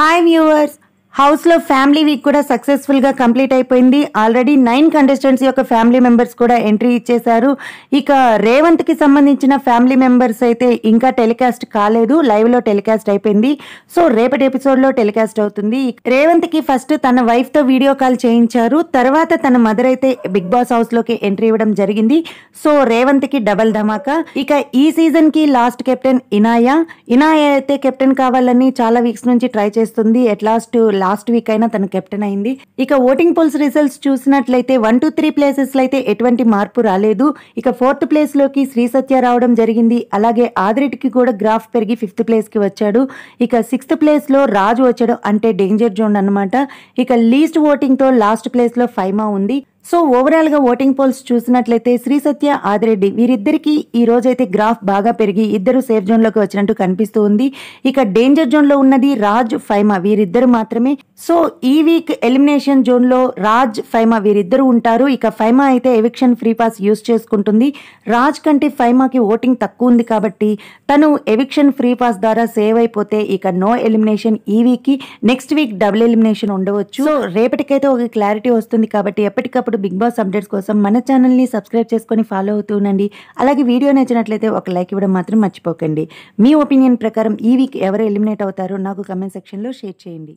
Hi viewers, హౌస్లో family week కూడా సక్సెస్ఫుల్గా కంప్లీట్ అయిపోయింది ఆల్రెడీ నైన్ కంటెస్టెంట్స్ యొక్క ఫ్యామిలీ మెంబర్స్ కూడా ఎంట్రీ ఇచ్చేశారు ఇక రేవంత్కి సంబంధించిన ఫ్యామిలీ మెంబర్స్ అయితే ఇంకా టెలికాస్ట్ కాలేదు లైవ్లో టెలికాస్ట్ అయిపోయింది సో రేపటి ఎపిసోడ్లో టెలికాస్ట్ అవుతుంది రేవంత్కి ఫస్ట్ తన వైఫ్తో వీడియో కాల్ చేయించారు తర్వాత తన మదర్ అయితే బిగ్ బాస్ హౌస్లోకి ఎంట్రీ ఇవ్వడం జరిగింది సో రేవంత్కి డబల్ ధమాకా ఇక ఈ సీజన్కి లాస్ట్ కెప్టెన్ ఇనాయా ఇనాయా అయితే కెప్టెన్ కావాలని చాలా వీక్స్ నుంచి ట్రై చేస్తుంది అట్ లాస్ట్ లాస్ట్ వీక్ అయినా తను కెప్టెన్ అయింది ఇక ఓటింగ్ పోల్స్ రిజల్ట్స్ చూసినట్లయితే వన్ టు త్రీ ప్లేసెస్ అయితే ఎటువంటి మార్పు రాలేదు ఇక ఫోర్త్ ప్లేస్ లోకి శ్రీ సత్య రావడం జరిగింది అలాగే ఆదిరెడ్డికి కూడా గ్రాఫ్ పెరిగి ఫిఫ్త్ ప్లేస్ కి వచ్చాడు ఇక సిక్స్త్ ప్లేస్ లో రాజు వచ్చాడు అంటే డేంజర్ జోన్ అనమాట ఇక లీస్ట్ ఓటింగ్ తో లాస్ట్ ప్లేస్ లో ఫైమా ఉంది సో ఓవరాల్ గా ఓటింగ్ పోల్స్ చూసినట్లయితే శ్రీ సత్య ఆదిరెడ్డి వీరిద్దరికీ ఈ రోజైతే గ్రాఫ్ బాగా పెరిగి ఇద్దరు సేఫ్ జోన్లోకి వచ్చినట్టు కనిపిస్తూ ఉంది ఇక డేంజర్ జోన్లో ఉన్నది రాజ్ ఫైమా వీరిద్దరు మాత్రమే సో ఈ వీక్ ఎలిమినేషన్ జోన్లో రాజ్ ఫైమా వీరిద్దరు ఉంటారు ఇక ఫైమా అయితే ఎవిక్షన్ ఫ్రీ పాస్ యూజ్ చేసుకుంటుంది రాజ్ కంటే ఫైమాకి ఓటింగ్ తక్కువ ఉంది కాబట్టి తను ఎవిక్షన్ ఫ్రీ పాస్ ద్వారా సేవ్ అయిపోతే ఇక నో ఎలిమినేషన్ ఈ కి నెక్స్ట్ వీక్ డబుల్ ఎలిమినేషన్ ఉండవచ్చు సో రేపటికైతే ఒక క్లారిటీ వస్తుంది కాబట్టి ఎప్పటికప్పుడు అప్పుడప్పుడు బిగ్ బాస్ అప్డేట్స్ కోసం మన ఛానల్ని సబ్స్క్రైబ్ చేసుకొని ఫాలో అవుతూ ఉండండి అలాగే వీడియో నచ్చినట్లయితే ఒక లైక్ ఇవ్వడం మాత్రం మర్చిపోకండి మీ ఒపీనియన్ ప్రకారం ఈ వీక్ ఎవరు ఎలిమినేట్ అవుతారో నాకు కమెంట్ సెక్షన్లో షేర్ చేయండి